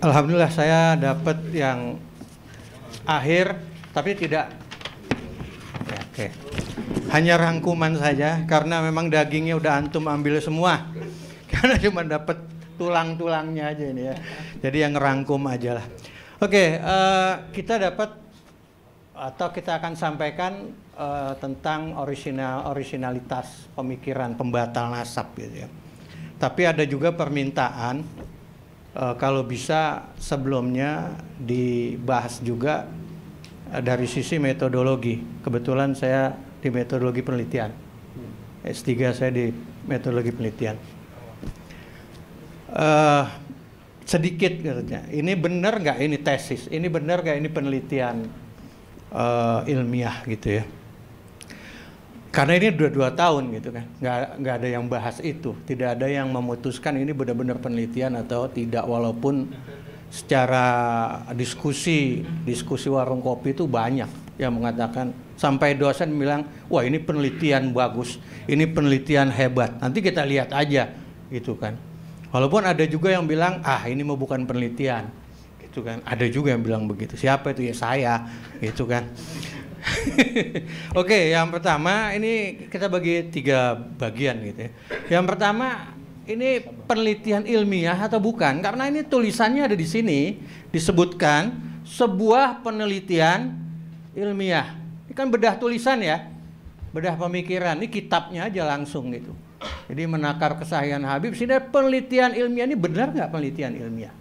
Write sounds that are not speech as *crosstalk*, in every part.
Alhamdulillah saya dapat yang akhir tapi tidak ya, oke okay. hanya rangkuman saja karena memang dagingnya udah antum ambil semua *laughs* karena cuma dapat tulang-tulangnya aja ini ya jadi yang rangkum aja lah oke okay, uh, eh, kita dapat atau kita akan sampaikan uh, tentang original originalitas pemikiran pembatal nasab gitu ya tapi ada juga permintaan uh, kalau bisa sebelumnya dibahas juga uh, dari sisi metodologi. Kebetulan saya di metodologi penelitian. Hmm. S3 saya di metodologi penelitian. Uh, sedikit katanya, ini benar nggak ini tesis, ini benar nggak ini penelitian uh, ilmiah gitu ya karena ini dua dua tahun gitu kan nggak nggak ada yang bahas itu tidak ada yang memutuskan ini benar-benar penelitian atau tidak walaupun secara diskusi diskusi warung kopi itu banyak yang mengatakan sampai dosen bilang wah ini penelitian bagus ini penelitian hebat nanti kita lihat aja gitu kan walaupun ada juga yang bilang ah ini mau bukan penelitian gitu kan ada juga yang bilang begitu siapa itu ya saya gitu kan *laughs* Oke, okay, yang pertama ini kita bagi tiga bagian gitu ya. Yang pertama ini penelitian ilmiah atau bukan? Karena ini tulisannya ada di sini disebutkan sebuah penelitian ilmiah. Ini kan bedah tulisan ya, bedah pemikiran. Ini kitabnya aja langsung gitu. Jadi menakar kesahian Habib, sini penelitian ilmiah ini benar nggak penelitian ilmiah?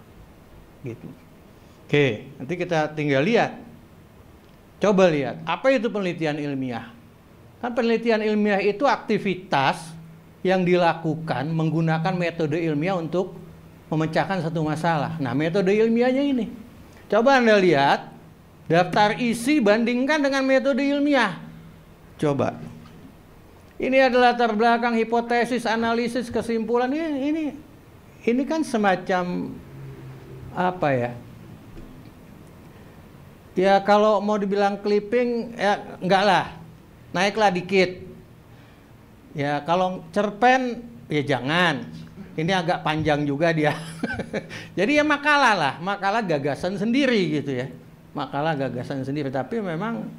Gitu. Oke, nanti kita tinggal lihat Coba lihat, apa itu penelitian ilmiah? Kan penelitian ilmiah itu aktivitas yang dilakukan menggunakan metode ilmiah untuk memecahkan satu masalah. Nah, metode ilmiahnya ini. Coba Anda lihat, daftar isi bandingkan dengan metode ilmiah. Coba. Ini adalah latar belakang hipotesis, analisis, kesimpulan. Ini, ini, ini kan semacam apa ya? Ya kalau mau dibilang clipping ya enggak lah. Naiklah dikit. Ya kalau cerpen ya jangan. Ini agak panjang juga dia. *laughs* Jadi ya makalah lah, makalah gagasan sendiri gitu ya. Makalah gagasan sendiri tapi memang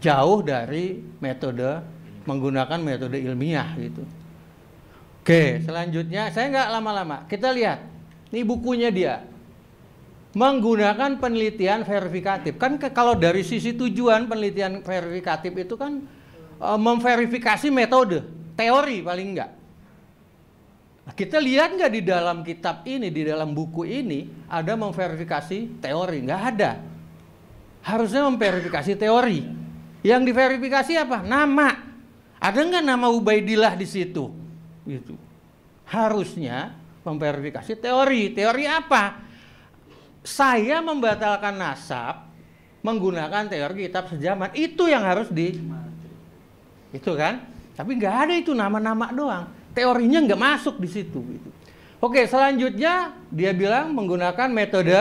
jauh dari metode menggunakan metode ilmiah gitu. Oke, selanjutnya saya nggak lama-lama. Kita lihat. Ini bukunya dia menggunakan penelitian verifikatif. Kan ke, kalau dari sisi tujuan penelitian verifikatif itu kan e, memverifikasi metode, teori paling enggak. Nah, kita lihat nggak di dalam kitab ini, di dalam buku ini ada memverifikasi teori? Nggak ada. Harusnya memverifikasi teori. Yang diverifikasi apa? Nama. Ada nggak nama Ubaidillah di situ? Gitu. Harusnya memverifikasi teori. Teori apa? saya membatalkan nasab menggunakan teori kitab sejaman itu yang harus di itu kan tapi nggak ada itu nama-nama doang teorinya nggak masuk di situ gitu. oke selanjutnya dia bilang menggunakan metode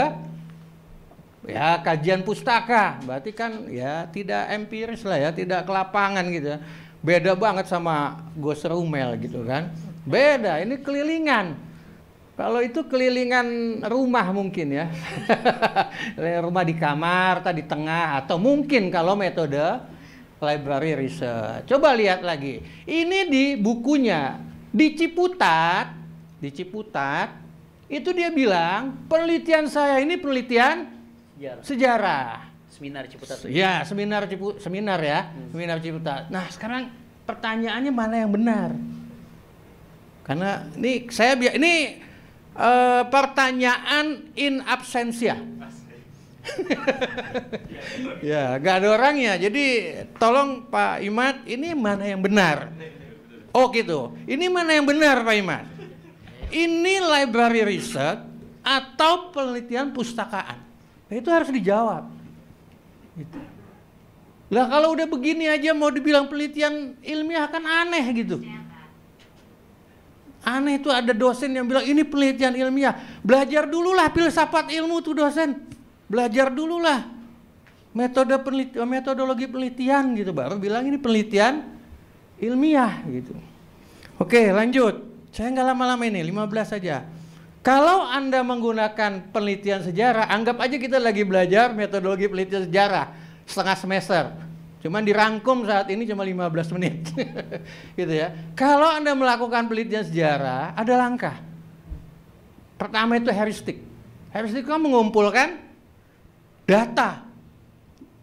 ya kajian pustaka berarti kan ya tidak empiris lah ya tidak kelapangan gitu ya. beda banget sama Ghost Rumel gitu kan beda ini kelilingan kalau itu kelilingan rumah mungkin ya. *laughs* rumah di kamar tadi tengah atau mungkin kalau metode library research. Coba lihat lagi. Ini di bukunya di Ciputat, di Ciputat itu dia bilang penelitian saya ini penelitian sejarah. sejarah. Seminar Ciputat. Ya, seminar Cipu, seminar ya, hmm. seminar Ciputat. Nah, sekarang pertanyaannya mana yang benar? Karena ini saya ini e, pertanyaan in absentia. *laughs* ya, nggak ada orangnya. Jadi tolong Pak Imat, ini mana yang benar? Oh gitu. Ini mana yang benar Pak Imat? Ini library research atau penelitian pustakaan? Nah, itu harus dijawab. Gitu. Lah kalau udah begini aja mau dibilang penelitian ilmiah kan aneh gitu. Ya. Aneh itu ada dosen yang bilang ini penelitian ilmiah. Belajar dululah filsafat ilmu tuh dosen. Belajar dululah metode penelitian, metodologi penelitian gitu baru bilang ini penelitian ilmiah gitu. Oke, lanjut. Saya nggak lama-lama ini, 15 saja. Kalau Anda menggunakan penelitian sejarah, anggap aja kita lagi belajar metodologi penelitian sejarah setengah semester Cuman dirangkum saat ini cuma 15 menit. *laughs* gitu ya. Kalau Anda melakukan penelitian sejarah, ada langkah. Pertama itu heuristik. Heuristik kan mengumpulkan data.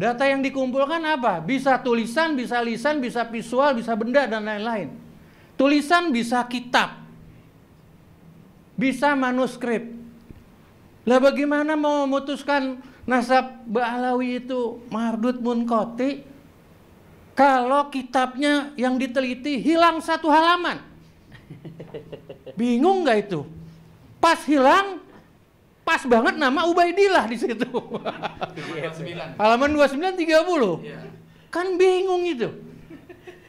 Data yang dikumpulkan apa? Bisa tulisan, bisa lisan, bisa visual, bisa benda dan lain-lain. Tulisan bisa kitab. Bisa manuskrip. Lah bagaimana mau memutuskan nasab Ba'alawi itu Mardut Munkoti? Kalau kitabnya yang diteliti hilang satu halaman. Bingung nggak itu? Pas hilang, pas banget nama Ubaidillah di situ. halaman 29 30. puluh. Iya. Kan bingung itu.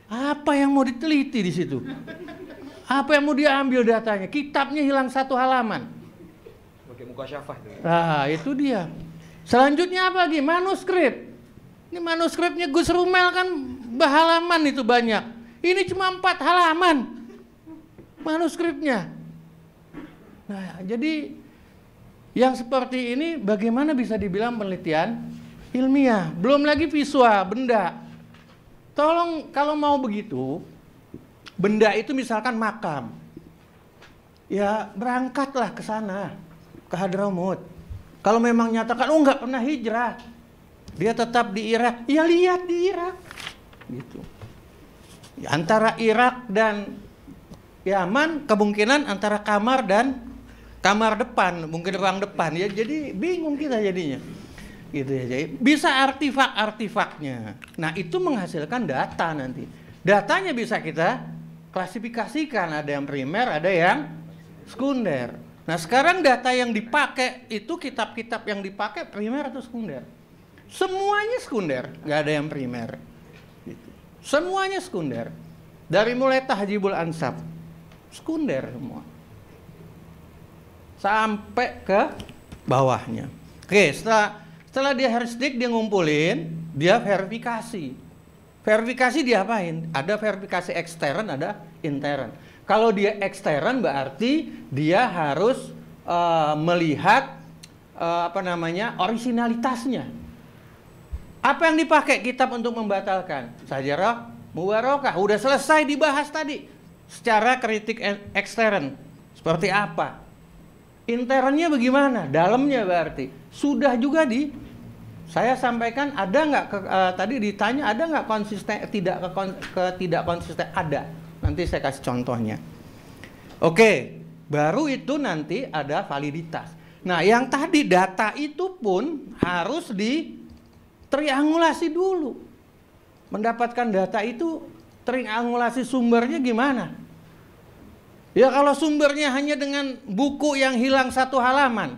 Apa yang mau diteliti di situ? Apa yang mau diambil datanya? Kitabnya hilang satu halaman. muka syafah. Nah, itu dia. Selanjutnya apa lagi? Manuskrip. Ini manuskripnya Gus Rumel kan halaman itu banyak. Ini cuma empat halaman manuskripnya. Nah, jadi yang seperti ini bagaimana bisa dibilang penelitian ilmiah? Belum lagi visual, benda. Tolong kalau mau begitu, benda itu misalkan makam. Ya berangkatlah ke sana, ke Hadramut. Kalau memang nyatakan, oh nggak pernah hijrah, dia tetap di Irak. Ya lihat di Irak gitu ya, antara Irak dan Yaman kemungkinan antara kamar dan kamar depan mungkin ruang depan ya jadi bingung kita jadinya gitu ya jadi bisa artifak artifaknya nah itu menghasilkan data nanti datanya bisa kita klasifikasikan ada yang primer ada yang sekunder nah sekarang data yang dipakai itu kitab-kitab yang dipakai primer atau sekunder semuanya sekunder nggak ada yang primer Semuanya sekunder. Dari mulai tahjibul ansab, sekunder semua. Sampai ke bawahnya. Oke, setelah setelah dia heuristik dia ngumpulin, dia verifikasi. Verifikasi dia diapain? Ada verifikasi ekstern, ada intern. Kalau dia ekstern berarti dia harus uh, melihat uh, apa namanya originalitasnya. Apa yang dipakai kitab untuk membatalkan? Sajarah Mubarakah. Udah selesai dibahas tadi. Secara kritik ekstern. Seperti apa? Internnya bagaimana? Dalamnya berarti. Sudah juga di saya sampaikan ada nggak uh, tadi ditanya ada nggak konsisten tidak ke, ke tidak konsisten ada nanti saya kasih contohnya oke baru itu nanti ada validitas nah yang tadi data itu pun harus di triangulasi dulu. Mendapatkan data itu triangulasi sumbernya gimana? Ya kalau sumbernya hanya dengan buku yang hilang satu halaman,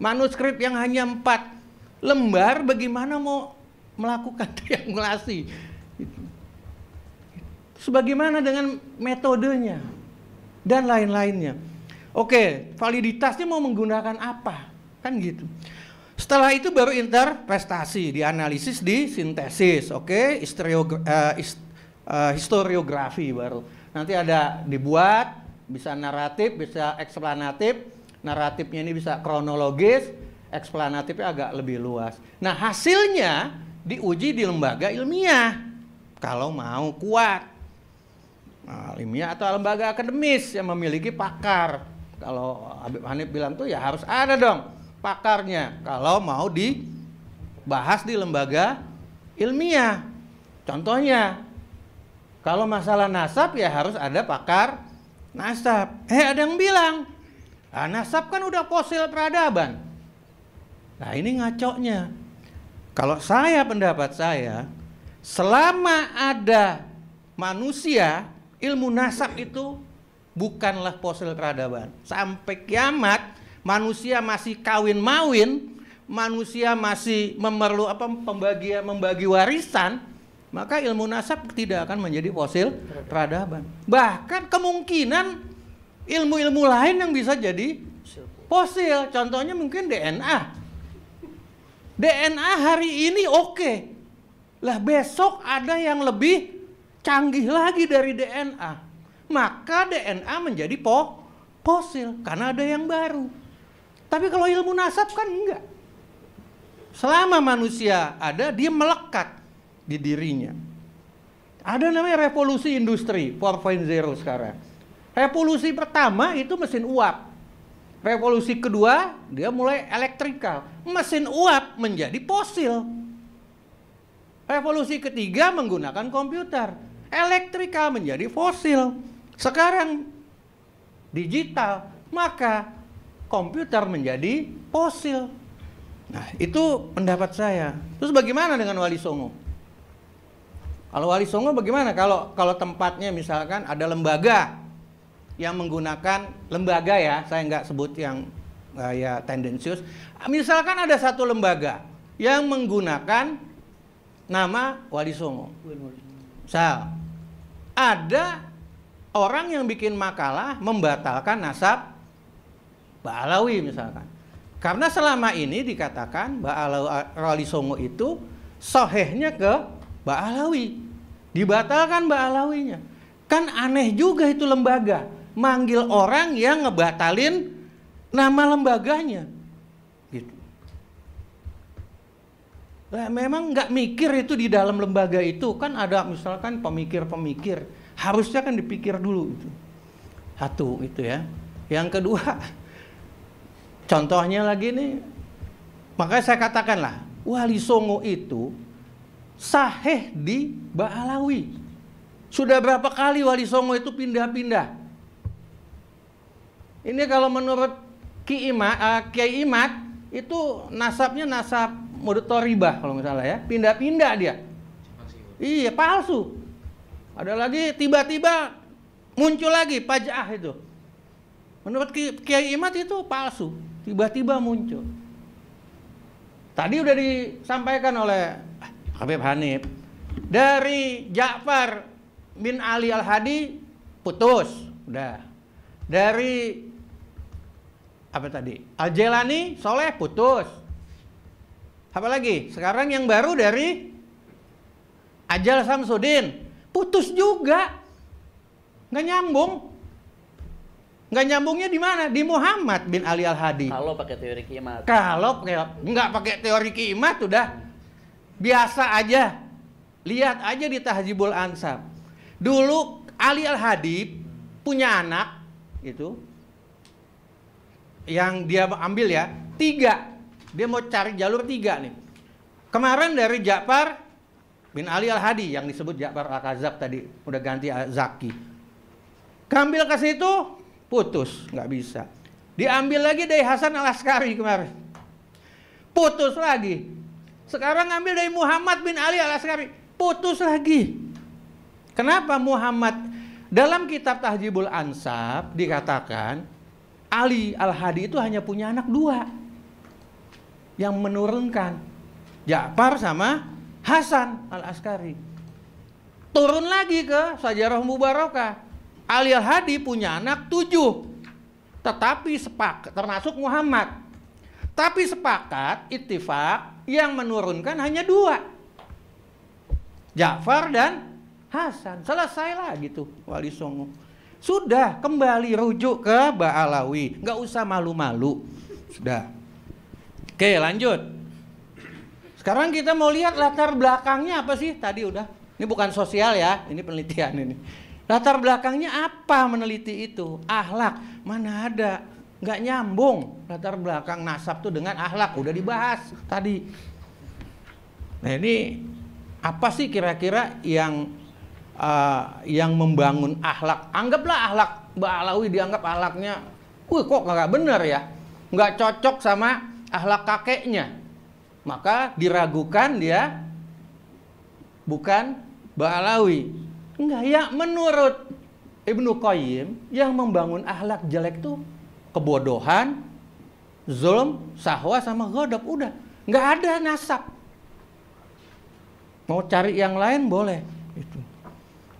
manuskrip yang hanya empat lembar, bagaimana mau melakukan *laughs* triangulasi? Sebagaimana dengan metodenya dan lain-lainnya. Oke, validitasnya mau menggunakan apa? Kan gitu. Setelah itu baru interpretasi, dianalisis, disintesis, oke, okay? uh, eh, eh, historiografi baru. Nanti ada dibuat, bisa naratif, bisa eksplanatif. Naratifnya ini bisa kronologis, eksplanatifnya agak lebih luas. Nah, hasilnya diuji di lembaga ilmiah kalau mau kuat. Nah, ilmiah atau lembaga akademis yang memiliki pakar. Kalau Habib Hanif bilang tuh ya harus ada dong pakarnya kalau mau dibahas di lembaga ilmiah. Contohnya, kalau masalah nasab ya harus ada pakar nasab. Eh ada yang bilang, nah, nasab kan udah fosil peradaban. Nah ini ngaco nya Kalau saya pendapat saya, selama ada manusia, ilmu nasab itu bukanlah fosil peradaban. Sampai kiamat manusia masih kawin mawin, manusia masih memerlu apa pembagian membagi warisan, maka ilmu nasab tidak akan menjadi fosil peradaban. Bahkan kemungkinan ilmu-ilmu lain yang bisa jadi fosil, contohnya mungkin DNA. DNA hari ini oke. Lah besok ada yang lebih canggih lagi dari DNA. Maka DNA menjadi po fosil karena ada yang baru. Tapi kalau ilmu nasab kan enggak. Selama manusia ada, dia melekat di dirinya. Ada namanya revolusi industri 4.0 sekarang. Revolusi pertama itu mesin uap. Revolusi kedua dia mulai elektrikal. Mesin uap menjadi fosil. Revolusi ketiga menggunakan komputer. Elektrikal menjadi fosil. Sekarang digital. Maka komputer menjadi fosil. Nah, itu pendapat saya. Terus bagaimana dengan Wali Songo? Kalau Wali Songo bagaimana? Kalau kalau tempatnya misalkan ada lembaga yang menggunakan lembaga ya, saya nggak sebut yang uh, ya tendensius. Misalkan ada satu lembaga yang menggunakan nama Wali Songo. Misal, ada orang yang bikin makalah membatalkan nasab Ba'alawi misalkan. Karena selama ini dikatakan Ba'alawi Rali Songo itu sohehnya ke Ba'alawi. Dibatalkan Ba'alawinya. Kan aneh juga itu lembaga. Manggil orang yang ngebatalin nama lembaganya. Gitu. Nah, memang nggak mikir itu di dalam lembaga itu. Kan ada misalkan pemikir-pemikir. Harusnya kan dipikir dulu. Itu. Satu, itu ya. Yang kedua, Contohnya lagi nih, makanya saya katakanlah Wali Songo itu sahih di Baalawi. Sudah berapa kali Wali Songo itu pindah-pindah? Ini kalau menurut Ki Imat, uh, eh, Kiai Imat itu nasabnya nasab mudotoribah kalau misalnya ya, pindah-pindah dia. Iya palsu. Ada lagi tiba-tiba muncul lagi pajah itu. Menurut Kiai Imat itu palsu tiba-tiba muncul. Tadi udah disampaikan oleh ah, Habib Hanif dari Ja'far bin Ali Al-Hadi putus, udah. Dari apa tadi? Al-Jelani Soleh putus. Apa lagi? Sekarang yang baru dari Ajal Samsudin putus juga. Nggak nyambung. Nggak nyambungnya di mana? Di Muhammad bin Ali Al Hadi. Kalau pakai teori kiamat. Kalau ya, nggak pakai teori kiamat udah biasa aja. Lihat aja di Tahajibul Ansab. Dulu Ali Al Hadi punya anak itu yang dia ambil ya tiga. Dia mau cari jalur tiga nih. Kemarin dari Ja'far bin Ali Al Hadi yang disebut Ja'far Al Kazab tadi udah ganti Zaki. Kambil ke situ putus nggak bisa diambil lagi dari Hasan al Askari kemarin putus lagi sekarang ambil dari Muhammad bin Ali al Askari putus lagi kenapa Muhammad dalam kitab Tahjibul Ansab dikatakan Ali al Hadi itu hanya punya anak dua yang menurunkan Ja'far sama Hasan al Askari turun lagi ke Sajarah Mubarakah Ali Al-Hadi punya anak tujuh. Tetapi sepakat, termasuk Muhammad. Tapi sepakat, ittifak, yang menurunkan hanya dua. Ja'far dan Hasan. Selesai lah gitu Wali Songo. Sudah kembali rujuk ke Ba'alawi. Nggak usah malu-malu. Sudah. Oke lanjut. Sekarang kita mau lihat latar belakangnya apa sih tadi udah. Ini bukan sosial ya, ini penelitian ini. Latar belakangnya apa meneliti itu? Ahlak. Mana ada? Nggak nyambung latar belakang nasab tuh dengan ahlak. Udah dibahas tadi. Nah ini apa sih kira-kira yang uh, yang membangun ahlak? Anggaplah ahlak Alawi dianggap ahlaknya. Wih kok nggak bener ya? Nggak cocok sama ahlak kakeknya. Maka diragukan dia bukan Alawi. Enggak, ya menurut Ibnu Qayyim, yang membangun ahlak jelek tuh kebodohan, zulm, sahwa, sama godok. Udah, nggak ada nasab. Mau cari yang lain boleh. Itu.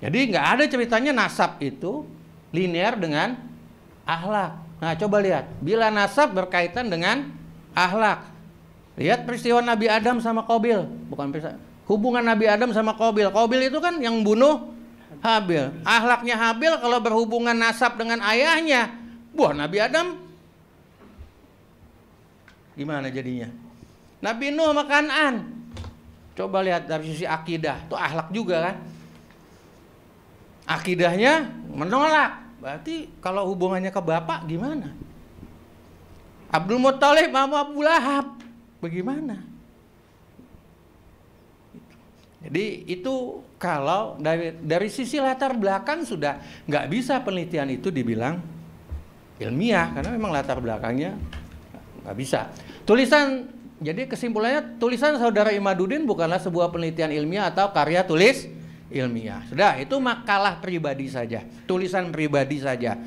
Jadi nggak ada ceritanya nasab itu linear dengan ahlak. Nah coba lihat, bila nasab berkaitan dengan ahlak. Lihat peristiwa Nabi Adam sama Kobil, bukan peristiwa. Hubungan Nabi Adam sama Kobil. Kobil itu kan yang bunuh Habil. Ahlaknya Habil kalau berhubungan nasab dengan ayahnya, buah Nabi Adam gimana jadinya? Nabi Nuh makanan. Coba lihat dari sisi akidah, itu ahlak juga kan? Akidahnya menolak. Berarti kalau hubungannya ke bapak gimana? Abdul Muthalib sama Abu Lahab bagaimana? Jadi itu kalau dari, dari sisi latar belakang sudah nggak bisa penelitian itu dibilang ilmiah karena memang latar belakangnya nggak bisa. Tulisan jadi kesimpulannya tulisan saudara Imadudin bukanlah sebuah penelitian ilmiah atau karya tulis ilmiah. Sudah itu makalah pribadi saja, tulisan pribadi saja.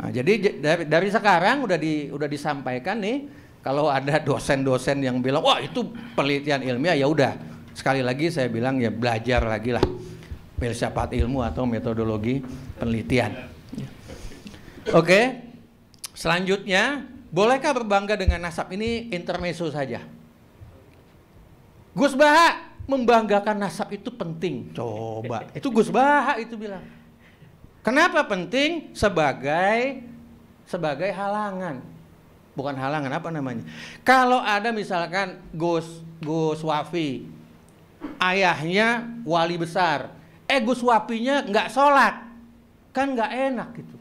Nah, jadi dari, dari sekarang udah di udah disampaikan nih kalau ada dosen-dosen yang bilang wah itu penelitian ilmiah ya udah sekali lagi saya bilang ya belajar lagi lah filsafat ilmu atau metodologi penelitian. Oke, okay. selanjutnya bolehkah berbangga dengan nasab ini intermezzo saja? Gus Baha membanggakan nasab itu penting. Coba, itu Gus Baha itu bilang. Kenapa penting? Sebagai sebagai halangan. Bukan halangan apa namanya? Kalau ada misalkan Gus Gus Wafi ayahnya wali besar. Eh Gus Wapinya nggak sholat. Kan nggak enak gitu.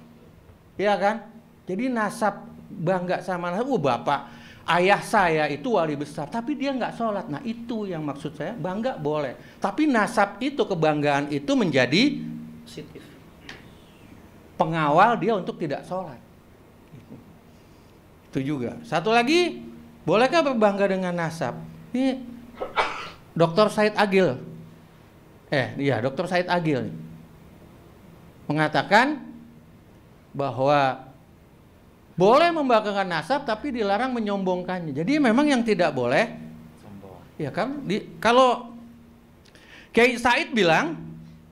ya kan? Jadi nasab bangga sama nasab. Oh bapak, ayah saya itu wali besar. Tapi dia nggak sholat. Nah itu yang maksud saya. Bangga boleh. Tapi nasab itu, kebanggaan itu menjadi positif. Pengawal dia untuk tidak sholat. Gitu. Itu juga. Satu lagi, bolehkah berbangga dengan nasab? Ini Dr. Said Agil. Eh, iya, Dr. Said Agil mengatakan bahwa boleh membanggakan nasab tapi dilarang menyombongkannya. Jadi memang yang tidak boleh sombong. Ya kan? Di, kalau Kiai Said bilang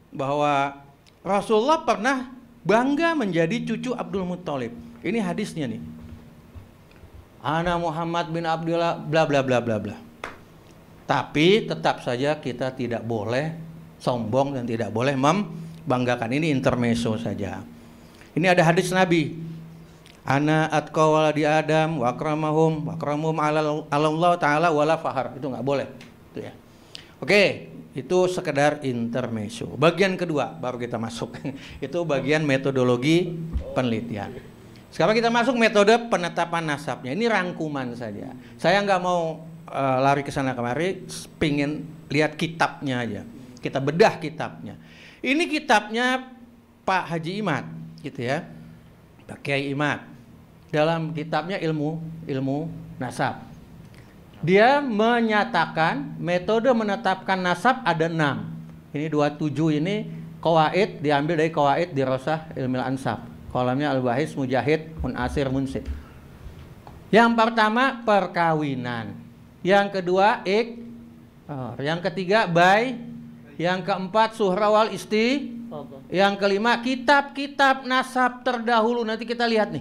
bahwa Rasulullah pernah bangga menjadi cucu Abdul Muthalib. Ini hadisnya nih. Ana Muhammad bin Abdullah bla bla bla bla bla. Tapi tetap saja kita tidak boleh sombong dan tidak boleh membanggakan. Ini intermeso saja. Ini ada hadis Nabi. Ana atqawala di Adam wa akramahum wa akramum ala Allah taala wala fahar. Itu nggak boleh. Itu ya. Oke, itu sekedar intermeso. Bagian kedua baru kita masuk. *laughs* itu bagian metodologi penelitian. Sekarang kita masuk metode penetapan nasabnya. Ini rangkuman saja. Saya nggak mau uh, lari ke sana kemari pingin lihat kitabnya aja kita bedah kitabnya ini kitabnya Pak Haji Imat gitu ya Pak Kiai Imat dalam kitabnya ilmu ilmu nasab dia menyatakan metode menetapkan nasab ada enam ini dua tujuh ini kawaid diambil dari kawaid di Rosah Ilmil Ansab kolamnya Al-Bahis Mujahid Munasir Munsib yang pertama perkawinan yang kedua ik oh, yang ketiga bay. yang keempat suhrawal isti yang kelima kitab-kitab nasab terdahulu nanti kita lihat nih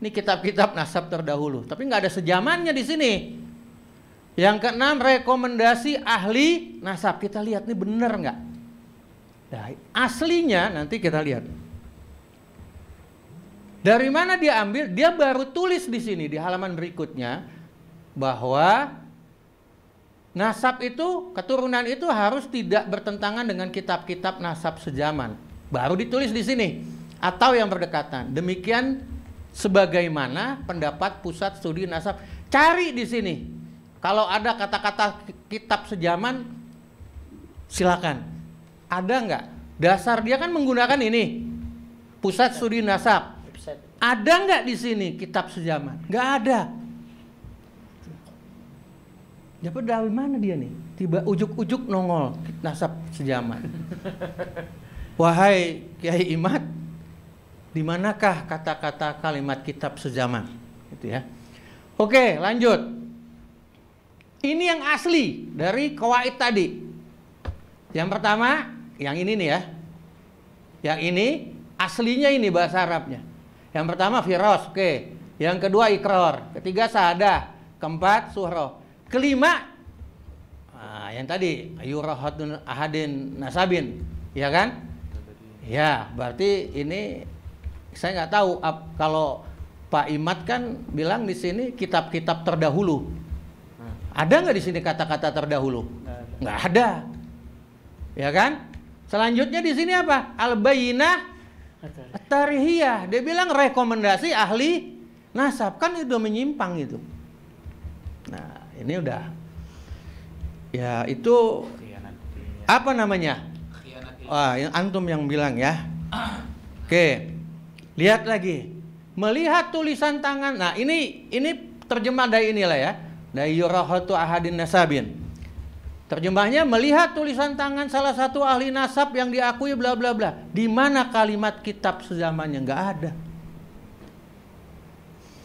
ini kitab-kitab nasab terdahulu tapi nggak ada sejamannya di sini yang keenam rekomendasi ahli nasab kita lihat nih bener nggak nah, aslinya nanti kita lihat dari mana dia ambil? Dia baru tulis di sini di halaman berikutnya bahwa nasab itu, keturunan itu harus tidak bertentangan dengan kitab-kitab nasab sejaman. Baru ditulis di sini atau yang berdekatan. Demikian sebagaimana pendapat Pusat Studi Nasab. Cari di sini. Kalau ada kata-kata kitab sejaman silakan. Ada nggak? Dasar dia kan menggunakan ini. Pusat Studi Nasab. Ada nggak di sini kitab sejaman? Nggak ada. Dapat ya dari mana dia nih? Tiba ujuk-ujuk nongol nasab sejaman. Wahai Kiai Imat, di manakah kata-kata kalimat kitab sejaman? Itu ya. Oke, lanjut. Ini yang asli dari kawaid tadi. Yang pertama, yang ini nih ya. Yang ini aslinya ini bahasa Arabnya. Yang pertama firos, oke. Yang kedua ikrar, ketiga saada, keempat suhroh kelima nah, yang tadi yurahatun ahadin nasabin ya kan ya berarti ini saya nggak tahu ap, kalau Pak Imat kan bilang di sini kitab-kitab terdahulu ada nggak di sini kata-kata terdahulu nggak ada ya kan selanjutnya di sini apa al bayinah tarihiyah dia bilang rekomendasi ahli nasab kan itu menyimpang itu ini udah ya itu apa namanya Wah, yang antum yang bilang ya oke lihat lagi melihat tulisan tangan nah ini ini terjemah dari inilah ya dari yurahatu ahadin nasabin terjemahnya melihat tulisan tangan salah satu ahli nasab yang diakui bla bla bla di mana kalimat kitab sezamannya nggak ada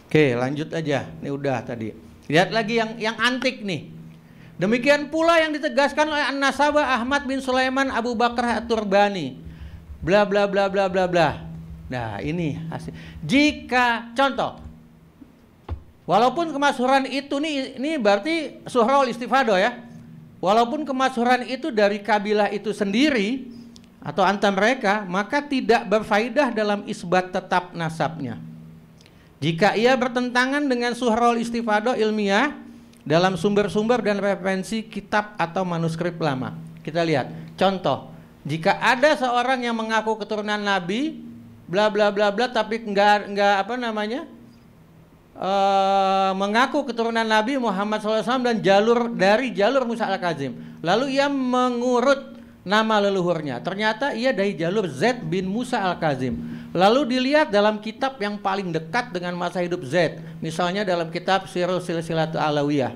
oke lanjut aja ini udah tadi Lihat lagi yang yang antik nih. Demikian pula yang ditegaskan oleh An-Nasabah Ahmad bin Sulaiman Abu Bakar At-Turbani. Bla bla bla bla bla bla. Nah, ini hasil. Jika contoh Walaupun kemasuran itu nih ini berarti suhrol istifado ya. Walaupun kemasuran itu dari kabilah itu sendiri atau antar mereka, maka tidak berfaedah dalam isbat tetap nasabnya. Jika ia bertentangan dengan suhrol istifadoh ilmiah dalam sumber-sumber dan referensi kitab atau manuskrip lama. Kita lihat. Contoh, jika ada seorang yang mengaku keturunan Nabi, bla bla bla bla, tapi enggak, nggak apa namanya, e, mengaku keturunan Nabi Muhammad SAW dan jalur dari jalur Musa al Kazim. Lalu ia mengurut nama leluhurnya. Ternyata ia dari jalur Z bin Musa al Kazim. Lalu dilihat dalam kitab yang paling dekat dengan masa hidup Z, misalnya dalam kitab Sirul Silsilatul Alawiyah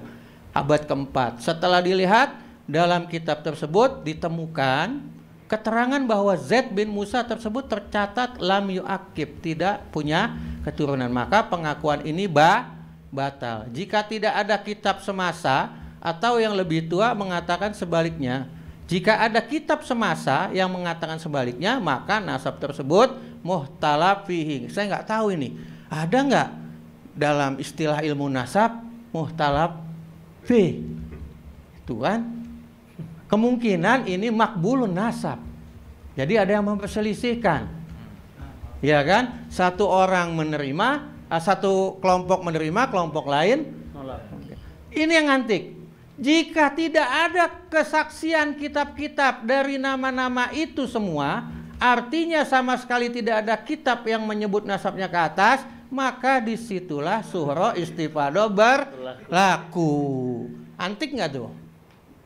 abad keempat. Setelah dilihat dalam kitab tersebut ditemukan keterangan bahwa Z bin Musa tersebut tercatat lam yuakib tidak punya keturunan. Maka pengakuan ini ba batal. Jika tidak ada kitab semasa atau yang lebih tua mengatakan sebaliknya, jika ada kitab semasa yang mengatakan sebaliknya, maka nasab tersebut muhtalaf fihi. Saya nggak tahu ini. Ada nggak dalam istilah ilmu nasab muhtalaf fi? Itu kan. Kemungkinan ini makbulun nasab. Jadi ada yang memperselisihkan. Ya kan? Satu orang menerima, eh, satu kelompok menerima, kelompok lain. Ini yang antik. Jika tidak ada kesaksian kitab-kitab dari nama-nama itu semua, artinya sama sekali tidak ada kitab yang menyebut nasabnya ke atas, maka disitulah suhro istifado berlaku. Antik nggak tuh?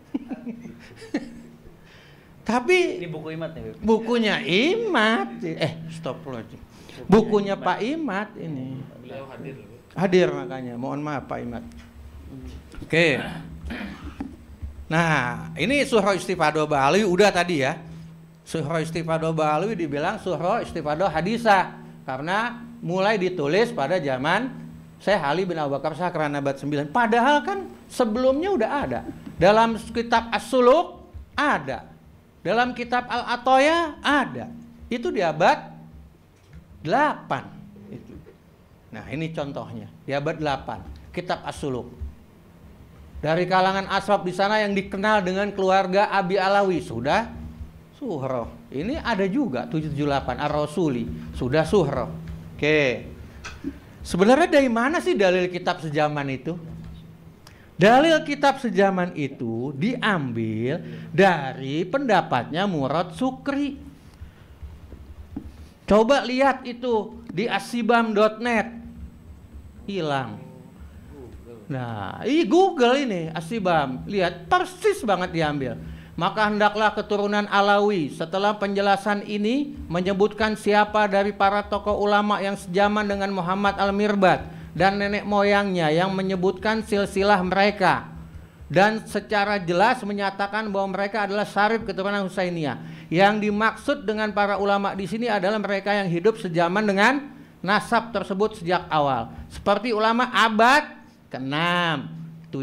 *laughs* Tapi ini buku imat ya, bukunya imat. Eh, stop loh. Bukunya Pak Imat ini. Hadir. Hadir makanya. Mohon maaf Pak Imat. Hmm. Oke. Okay. Nah, ini suhro istifado ba'alwi udah tadi ya. Suhro istifado ba'alwi dibilang suhro istifado hadisa karena mulai ditulis pada zaman Syekh Ali bin Abu Bakar Syakran abad 9. Padahal kan sebelumnya udah ada. Dalam kitab As-Suluk ada. Dalam kitab Al-Atoya ada. Itu di abad 8. Nah, ini contohnya. Di abad 8, kitab As-Suluk. Dari kalangan aswab di sana yang dikenal dengan keluarga Abi Alawi sudah suhro. Ini ada juga 778 Ar-Rasuli sudah suhro. Oke. Sebenarnya dari mana sih dalil kitab sejaman itu? Dalil kitab sejaman itu diambil dari pendapatnya Murad Sukri. Coba lihat itu di asibam.net. Hilang. Nah, ini Google ini, Asibam. Lihat, persis banget diambil. Maka hendaklah keturunan Alawi setelah penjelasan ini menyebutkan siapa dari para tokoh ulama yang sejaman dengan Muhammad Al-Mirbat dan nenek moyangnya yang menyebutkan silsilah mereka dan secara jelas menyatakan bahwa mereka adalah syarif keturunan Husainiyah. Yang dimaksud dengan para ulama di sini adalah mereka yang hidup sejaman dengan nasab tersebut sejak awal. Seperti ulama abad ke-7, ke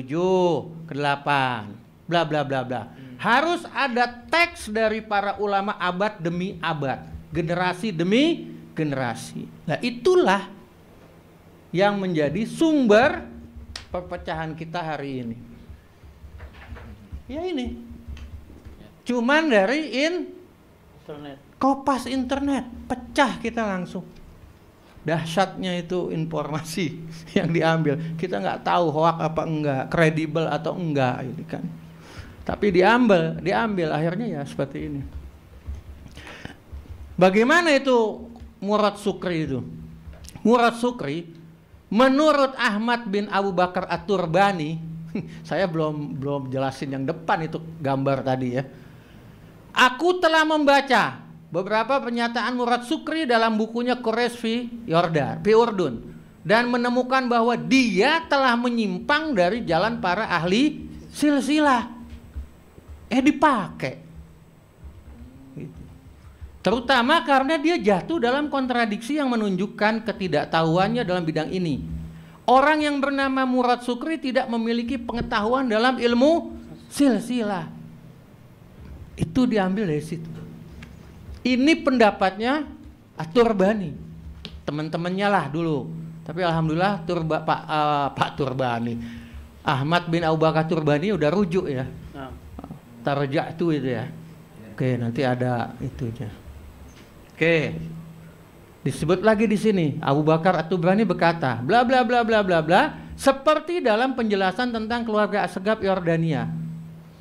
kedelapan, bla bla bla bla. Hmm. Harus ada teks dari para ulama abad demi abad, generasi demi generasi. Nah, itulah yang menjadi sumber perpecahan kita hari ini. Ya ini. Cuman dari in internet. Kopas internet, pecah kita langsung dahsyatnya itu informasi *laughs* yang diambil kita nggak tahu hoak apa enggak kredibel atau enggak ini gitu kan tapi diambil diambil akhirnya ya seperti ini bagaimana itu Murad Sukri itu Murad Sukri menurut Ahmad bin Abu Bakar At-Turbani *laughs* saya belum belum jelasin yang depan itu gambar tadi ya aku telah membaca beberapa pernyataan Murad Sukri dalam bukunya Kores Yordan, dan menemukan bahwa dia telah menyimpang dari jalan para ahli silsilah. Eh dipakai. Gitu. Terutama karena dia jatuh dalam kontradiksi yang menunjukkan ketidaktahuannya dalam bidang ini. Orang yang bernama Murad Sukri tidak memiliki pengetahuan dalam ilmu silsilah. Itu diambil dari situ. Ini pendapatnya ah, Turbani. Teman-temannya lah dulu. Tapi alhamdulillah Turba, Pak uh, Pak Turbani. Ahmad bin Abu Bakar Turbani udah rujuk ya. Nah. Tarjak itu itu ya. Oke, nanti ada itunya. Oke. Disebut lagi di sini, Abu Bakar atau berani berkata, bla bla bla bla bla bla, seperti dalam penjelasan tentang keluarga segap Yordania.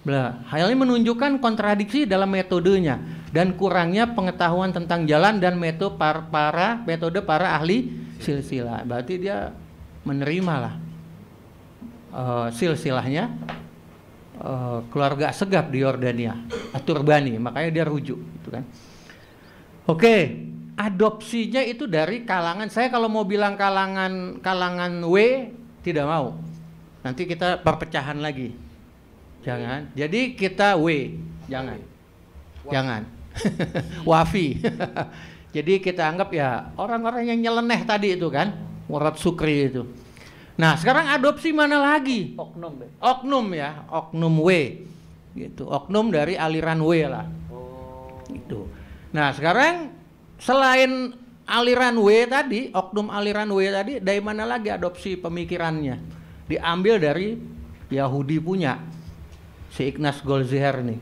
Bla. Hal ini menunjukkan kontradiksi dalam metodenya dan kurangnya pengetahuan tentang jalan dan metode para, para metode para ahli silsilah. Berarti dia menerima uh, silsilahnya uh, keluarga segap di Yordania, Aturbani, makanya dia rujuk gitu kan. Oke, adopsinya itu dari kalangan saya kalau mau bilang kalangan kalangan W tidak mau. Nanti kita perpecahan lagi. Jangan. Jadi kita W, jangan. Jangan. *laughs* wafi. *laughs* Jadi kita anggap ya orang-orang yang nyeleneh tadi itu kan, murad sukri itu. Nah sekarang adopsi mana lagi? Oknum. Oknum ya, oknum W. Gitu, oknum dari aliran W lah. Oh. Gitu. Nah sekarang selain aliran W tadi, oknum aliran W tadi, dari mana lagi adopsi pemikirannya? Diambil dari Yahudi punya, si Ignas Golziherni. nih.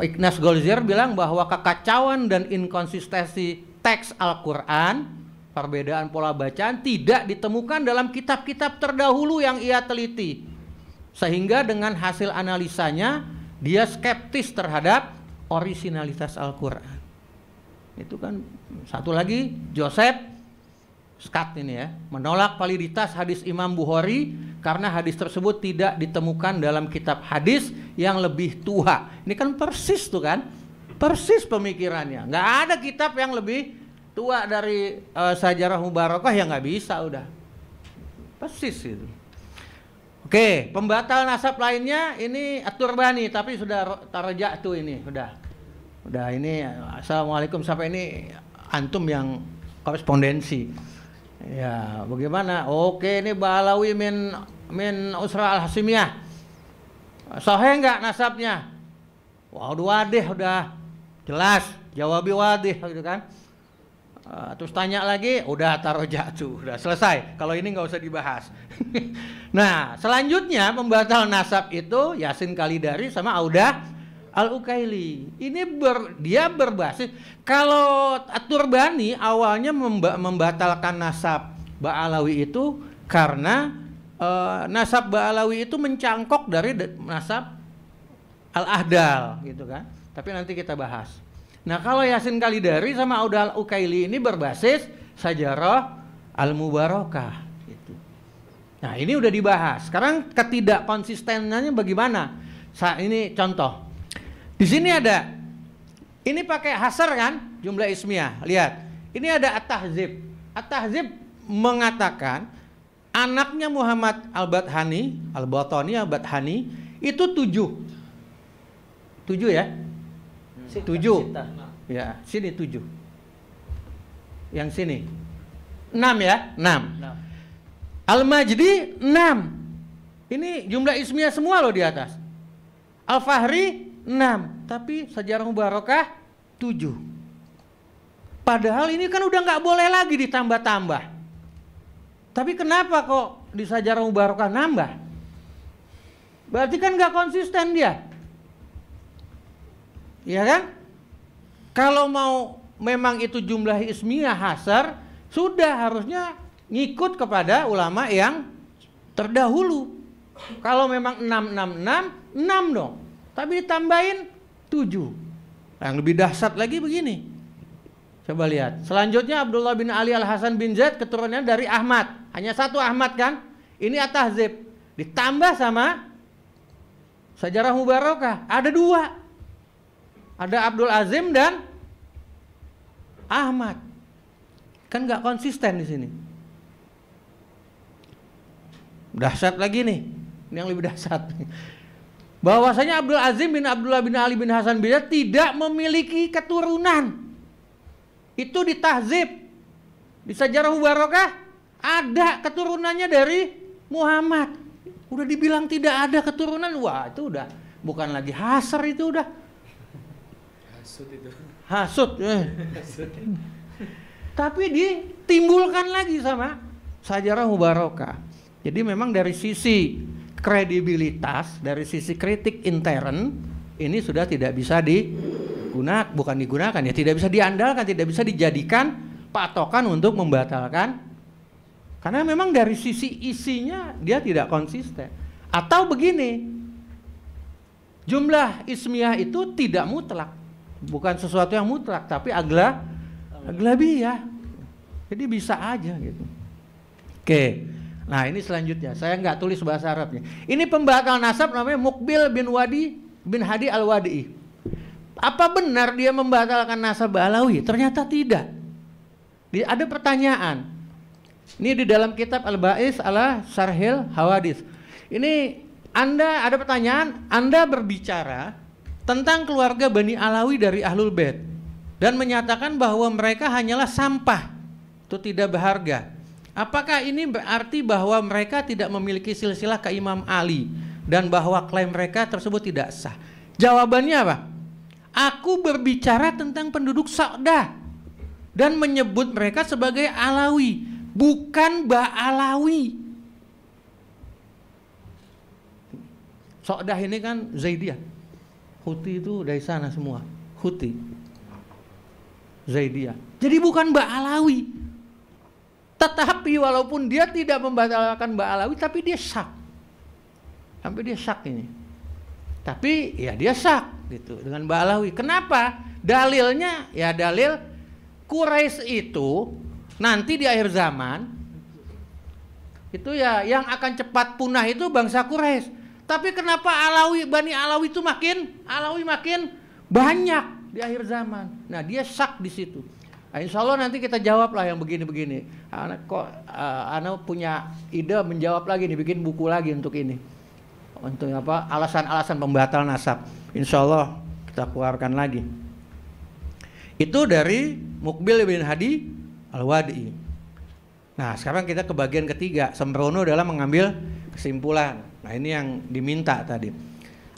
Ignas Golzier bilang bahwa kekacauan dan inkonsistensi teks Al-Quran, perbedaan pola bacaan tidak ditemukan dalam kitab-kitab terdahulu yang ia teliti. Sehingga dengan hasil analisanya, dia skeptis terhadap orisinalitas Al-Quran. Itu kan satu lagi Joseph skat ini ya, menolak validitas hadis Imam Bukhari karena hadis tersebut tidak ditemukan dalam kitab hadis yang lebih tua. Ini kan persis tuh kan, persis pemikirannya. Nggak ada kitab yang lebih tua dari uh, Sajarah Mubarakah yang nggak bisa udah, persis itu. Oke, pembatal nasab lainnya ini atur aturbani tapi sudah tarjak tuh ini sudah. Udah ini assalamualaikum sampai ini antum yang korespondensi. Ya, bagaimana? Oke, ini Balawi min min Usra Al Hasimiyah. Sohe nggak nasabnya? Waduh, wadih udah jelas. Jawabi wadih gitu kan. Uh, terus tanya lagi, udah taruh jatuh, udah selesai. Kalau ini nggak usah dibahas. *laughs* nah, selanjutnya pembatal nasab itu Yasin Kalidari sama Audah Al Ukaili ini ber, dia berbasis kalau Aturbani awalnya memba, membatalkan nasab Baalawi itu karena e, nasab Baalawi itu mencangkok dari nasab Al Ahdal gitu kan. Tapi nanti kita bahas. Nah kalau Yasin Kalidari sama Audal Ukaili ini berbasis sajarah Al Mubarakah Gitu. Nah ini udah dibahas. Sekarang ketidakkonsistenannya bagaimana? Sa ini contoh di sini ada ini pakai hasar kan jumlah ismiyah. Lihat. Ini ada At-Tahzib. At-Tahzib mengatakan anaknya Muhammad Al-Bathani, Al-Bathani, Al-Bathani itu tujuh. Tujuh ya? Tujuh. Ya, sini tujuh. Yang sini. Enam ya? Enam. Al-Majdi enam. Ini jumlah ismiyah semua loh di atas. Al-Fahri 6 tapi sejarah mubarokah 7 padahal ini kan udah nggak boleh lagi ditambah-tambah tapi kenapa kok di sejarah mubarokah nambah berarti kan nggak konsisten dia ya kan kalau mau memang itu jumlah ismiyah hasar sudah harusnya ngikut kepada ulama yang terdahulu kalau memang 666 6 dong tapi ditambahin 7. Nah, yang lebih dahsyat lagi begini. Coba lihat. Selanjutnya Abdullah bin Ali Al-Hasan bin Zaid keturunannya dari Ahmad. Hanya satu Ahmad kan? Ini Atahzib. Ditambah sama sejarah Mubarakah. Ada dua. Ada Abdul Azim dan Ahmad. Kan nggak konsisten di sini. Dahsyat lagi nih. Ini yang lebih dahsyat bahwasanya Abdul Azim bin Abdullah bin Ali bin Hasan bin tidak memiliki keturunan. Itu di tahzib. Di sejarah barokah ada keturunannya dari Muhammad. Udah dibilang tidak ada keturunan, wah itu udah bukan lagi hasar itu udah. Hasut itu. Hasut. Eh. Hasut. Tapi ditimbulkan lagi sama sejarah Barokah. Jadi memang dari sisi kredibilitas dari sisi kritik intern ini sudah tidak bisa digunakan, bukan digunakan ya, tidak bisa diandalkan, tidak bisa dijadikan patokan untuk membatalkan karena memang dari sisi isinya dia tidak konsisten. Atau begini, jumlah ismiah itu tidak mutlak, bukan sesuatu yang mutlak, tapi agla ya Jadi bisa aja gitu. Oke. Okay. Nah ini selanjutnya, saya nggak tulis bahasa Arabnya. Ini pembatal nasab namanya Mukbil bin Wadi bin Hadi al Wadi Apa benar dia membatalkan nasab Alawi? Ternyata tidak. Ada pertanyaan. Ini di dalam kitab Al-Ba'is ala Sarhil Hawadis. Ini Anda ada pertanyaan, Anda berbicara tentang keluarga Bani Alawi dari Ahlul Bait dan menyatakan bahwa mereka hanyalah sampah, itu tidak berharga. Apakah ini berarti bahwa mereka tidak memiliki silsilah ke Imam Ali dan bahwa klaim mereka tersebut tidak sah? Jawabannya apa? Aku berbicara tentang penduduk Sa'da dan menyebut mereka sebagai Alawi, bukan Ba'alawi. Sa'da ini kan Zaidiyah. Huti itu dari sana semua. Huti. Zaidiyah. Jadi bukan Ba'alawi. Alawi tetapi walaupun dia tidak membatalkan Alawi, tapi dia sak. Sampai dia sak ini. Tapi ya dia sak gitu dengan Mbak Alawi. Kenapa? Dalilnya ya dalil Quraisy itu nanti di akhir zaman itu ya yang akan cepat punah itu bangsa Quraisy. Tapi kenapa Alawi Bani Alawi itu makin Alawi makin banyak di akhir zaman. Nah, dia sak di situ. Nah, insya Allah nanti kita jawab lah yang begini-begini. Anak kok uh, eh, anak punya ide menjawab lagi nih, bikin buku lagi untuk ini. Untuk apa? Alasan-alasan pembatal nasab. Insya Allah kita keluarkan lagi. Itu dari Mukbil bin Hadi Al-Wadi. Nah, sekarang kita ke bagian ketiga. Sembrono dalam mengambil kesimpulan. Nah, ini yang diminta tadi.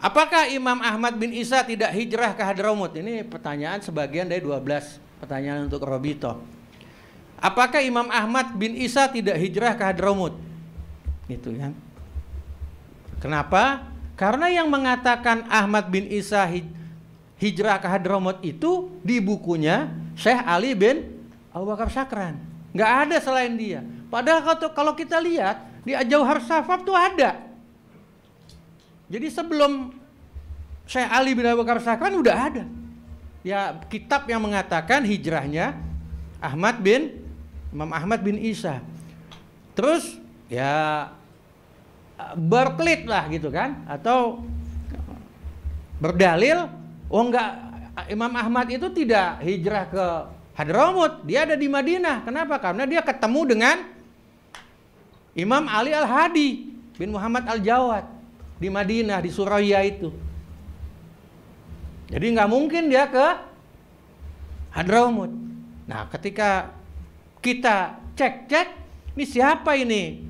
Apakah Imam Ahmad bin Isa tidak hijrah ke Hadramut? Ini pertanyaan sebagian dari 12 Pertanyaan untuk Robito. Apakah Imam Ahmad bin Isa tidak hijrah ke Hadramut? Itu ya. Kan? Kenapa? Karena yang mengatakan Ahmad bin Isa hijrah ke Hadramut itu di bukunya Syekh Ali bin Abu Bakar Syakran. Nggak ada selain dia. Padahal kalau kita lihat di Jauhar Safaf tuh ada. Jadi sebelum Syekh Ali bin Abu Bakar Syakran udah ada ya kitab yang mengatakan hijrahnya Ahmad bin Imam Ahmad bin Isa. Terus ya berkelit lah gitu kan atau berdalil oh enggak Imam Ahmad itu tidak hijrah ke Hadramut, dia ada di Madinah. Kenapa? Karena dia ketemu dengan Imam Ali Al Hadi bin Muhammad Al Jawad di Madinah di Suraya itu. Jadi nggak mungkin dia ke Hadramut. Nah, ketika kita cek-cek, ini siapa ini?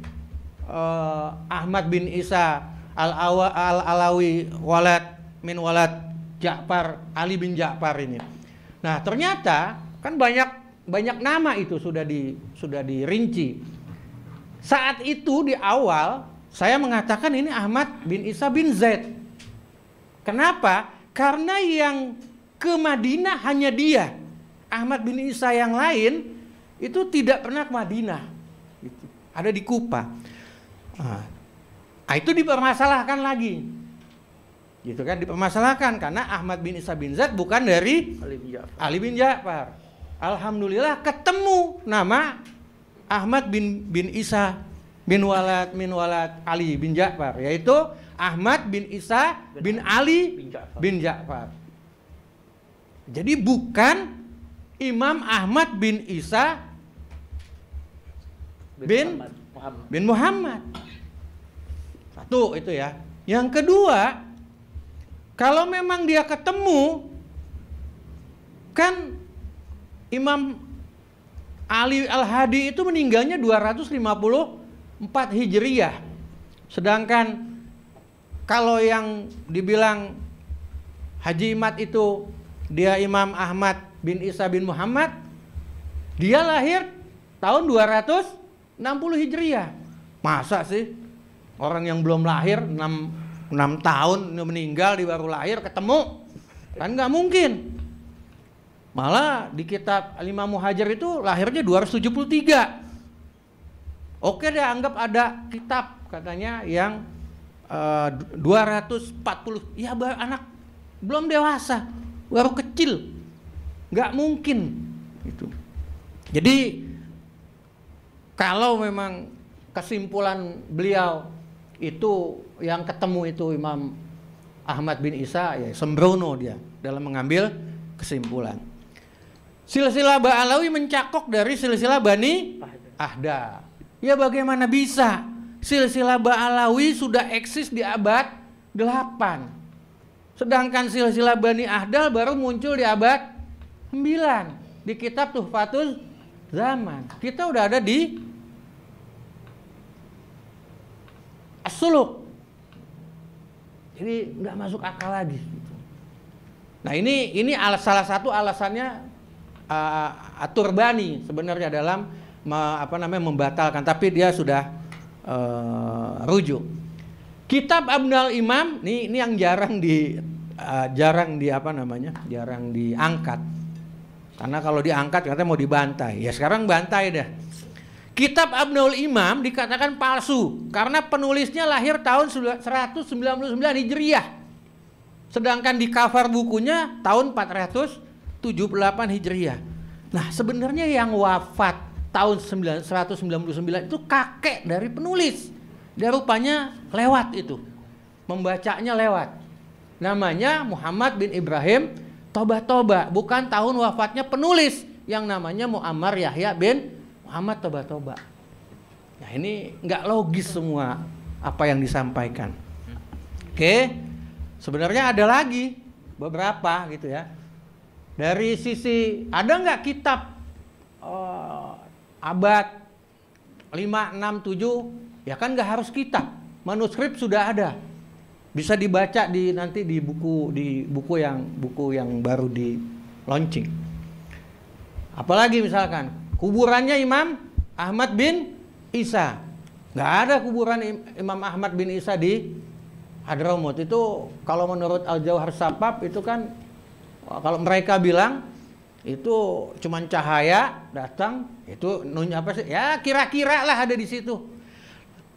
Eh, Ahmad bin Isa Al-Awa, Al-Alawi Walad min Walad Ja'far Ali bin Ja'far ini. Nah, ternyata kan banyak banyak nama itu sudah di sudah dirinci. Saat itu di awal saya mengatakan ini Ahmad bin Isa bin Zaid. Kenapa? Karena yang ke Madinah hanya dia. Ahmad bin Isa yang lain itu tidak pernah ke Madinah. Gitu. Ada di Kupa. Nah, itu dipermasalahkan lagi. Gitu kan dipermasalahkan karena Ahmad bin Isa bin Zat bukan dari Ali bin Ja'far. Ali bin Ja'far. Alhamdulillah ketemu nama Ahmad bin bin Isa bin Walad bin Walad Ali bin Ja'far yaitu Ahmad bin Isa bin, Ali bin Ja'far. Jadi bukan Imam Ahmad bin Isa bin Muhammad. Bin Muhammad. Satu itu ya. Yang kedua, kalau memang dia ketemu kan Imam Ali Al-Hadi itu meninggalnya 254 Hijriyah, Sedangkan kalau yang dibilang Haji Imat itu dia Imam Ahmad bin Isa bin Muhammad dia lahir tahun 260 Hijriah masa sih orang yang belum lahir 6, 6 tahun meninggal di baru lahir ketemu kan nggak mungkin malah di kitab Lima Muhajir itu lahirnya 273 oke deh anggap ada kitab katanya yang 240 eh, ya baru anak belum dewasa baru kecil nggak mungkin itu jadi kalau memang kesimpulan beliau itu yang ketemu itu Imam Ahmad bin Isa ya sembrono dia dalam mengambil kesimpulan. Silsilah Ba'alawi mencakup dari silsilah Bani Ahda. Ya bagaimana bisa silsilah Ba'alawi sudah eksis di abad 8. Sedangkan silsilah Bani Ahdal baru muncul di abad 9 di kitab Tuhfatul Zaman. Kita udah ada di as Jadi nggak masuk akal lagi. Gitu. Nah ini ini alas, salah satu alasannya uh, Bani sebenarnya dalam me, apa namanya membatalkan. Tapi dia sudah uh, rujuk. Kitab Abdul Imam, ini, ini yang jarang di uh, jarang di apa namanya, jarang diangkat. Karena kalau diangkat katanya mau dibantai. Ya sekarang bantai dah. Kitab Abdul Imam dikatakan palsu karena penulisnya lahir tahun 199 Hijriah. Sedangkan di cover bukunya tahun 478 Hijriah. Nah, sebenarnya yang wafat tahun 1999 itu kakek dari penulis. Dia rupanya lewat itu. Membacanya lewat. Namanya Muhammad bin Ibrahim Toba-Toba. Bukan tahun wafatnya penulis yang namanya Muammar Yahya bin Muhammad Toba-Toba. Nah ini nggak logis semua apa yang disampaikan. Oke, sebenarnya ada lagi beberapa gitu ya. Dari sisi ada nggak kitab eh, abad 5, 6, 7 ya kan nggak harus kita, manuskrip sudah ada bisa dibaca di nanti di buku di buku yang buku yang baru di launching apalagi misalkan kuburannya Imam Ahmad bin Isa nggak ada kuburan Imam Ahmad bin Isa di Hadramaut itu kalau menurut Al Jauhar Sapap itu kan kalau mereka bilang itu cuma cahaya datang itu nunjuk apa sih ya kira-kira lah ada di situ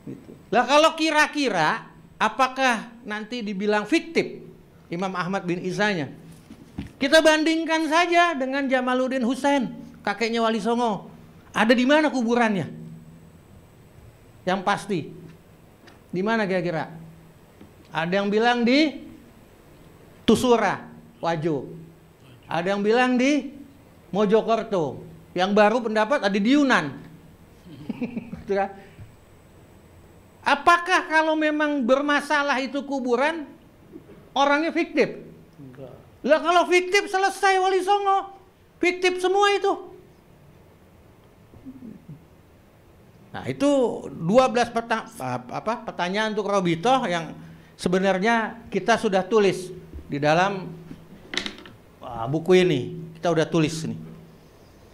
gitu. lah kalau kira-kira apakah nanti dibilang fiktif Imam Ahmad bin Isanya kita bandingkan saja dengan Jamaluddin Husain kakeknya Wali Songo ada di mana kuburannya yang pasti di mana kira-kira ada yang bilang di Tusura Wajo ada yang bilang di Mojokerto. Yang baru pendapat ada di Yunan. Gitu kan? Apakah kalau memang bermasalah itu kuburan, orangnya fiktif? Lah kalau fiktif selesai Wali Songo. Fiktif semua itu. Nah itu 12 peta, apa, pertanyaan untuk Robito yang sebenarnya kita sudah tulis di dalam ah, buku ini. Kita udah tulis nih.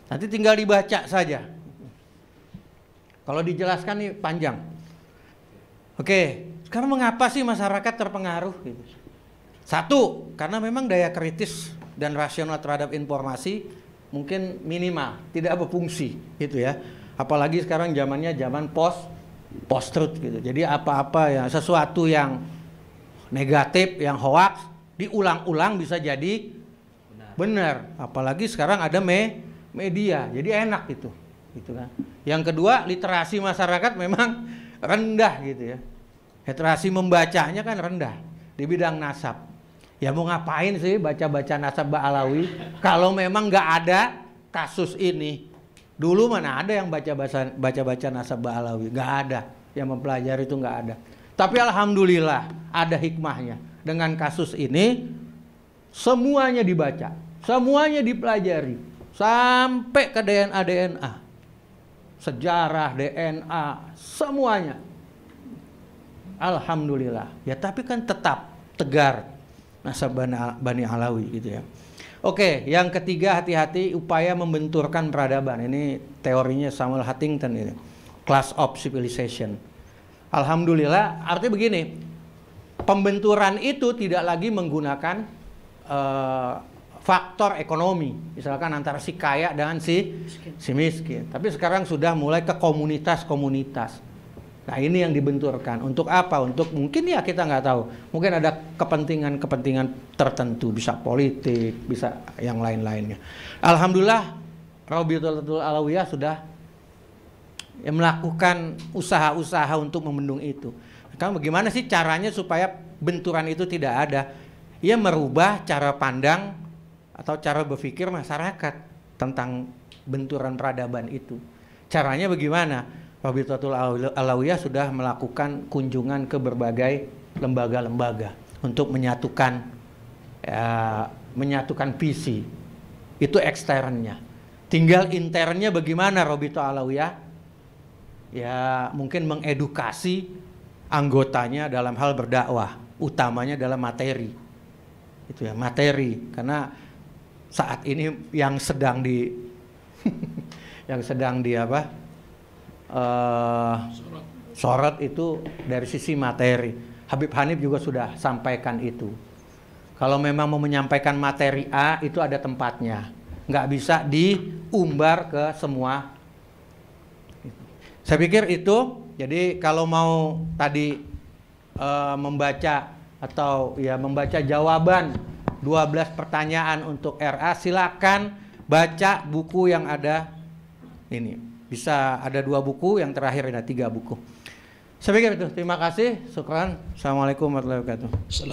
Nanti tinggal dibaca saja. Kalau dijelaskan nih panjang. Oke, sekarang mengapa sih masyarakat terpengaruh? Satu, karena memang daya kritis dan rasional terhadap informasi mungkin minimal, tidak berfungsi gitu ya. Apalagi sekarang zamannya zaman post post truth gitu. Jadi apa-apa ya sesuatu yang negatif, yang hoax diulang-ulang bisa jadi Benar, apalagi sekarang ada me media, jadi enak gitu, gitu kan. Yang kedua literasi masyarakat memang *laughs* rendah gitu ya. Literasi membacanya kan rendah di bidang nasab. Ya mau ngapain sih baca-baca nasab alawi kalau memang nggak ada kasus ini. Dulu mana ada yang baca baca baca, -baca nasab alawi nggak ada yang mempelajari itu nggak ada. Tapi alhamdulillah ada hikmahnya dengan kasus ini semuanya dibaca Semuanya dipelajari sampai ke DNA DNA. Sejarah DNA semuanya. Alhamdulillah. Ya tapi kan tetap tegar nasab Bani Alawi gitu ya. Oke, yang ketiga hati-hati upaya membenturkan peradaban. Ini teorinya Samuel Huntington ini. Class of Civilization. Alhamdulillah, artinya begini. Pembenturan itu tidak lagi menggunakan uh, faktor ekonomi, misalkan antara si kaya dengan si miskin. si miskin. Tapi sekarang sudah mulai ke komunitas-komunitas. Nah ini yang dibenturkan. Untuk apa? Untuk mungkin ya kita nggak tahu. Mungkin ada kepentingan-kepentingan tertentu, bisa politik, bisa yang lain-lainnya. Alhamdulillah, Robiatul Alawiyah sudah melakukan usaha-usaha untuk membendung itu. Kan bagaimana sih caranya supaya benturan itu tidak ada? Ia merubah cara pandang atau cara berpikir masyarakat tentang benturan peradaban itu. Caranya bagaimana? Fabiatul Alawiyah sudah melakukan kunjungan ke berbagai lembaga-lembaga untuk menyatukan ya, menyatukan visi. Itu eksternnya. Tinggal internnya bagaimana Robito Alawiyah? Ya mungkin mengedukasi anggotanya dalam hal berdakwah, utamanya dalam materi. Itu ya materi karena saat ini yang sedang di *laughs* yang sedang di apa uh, sorot itu dari sisi materi. Habib Hanif juga sudah sampaikan itu. Kalau memang mau menyampaikan materi A itu ada tempatnya, nggak bisa diumbar ke semua. Saya pikir itu. Jadi kalau mau tadi uh, membaca atau ya membaca jawaban 12 pertanyaan untuk RA silakan baca buku yang ada ini bisa ada dua buku yang terakhir ada tiga buku sebagai itu terima kasih syukran assalamualaikum warahmatullahi wabarakatuh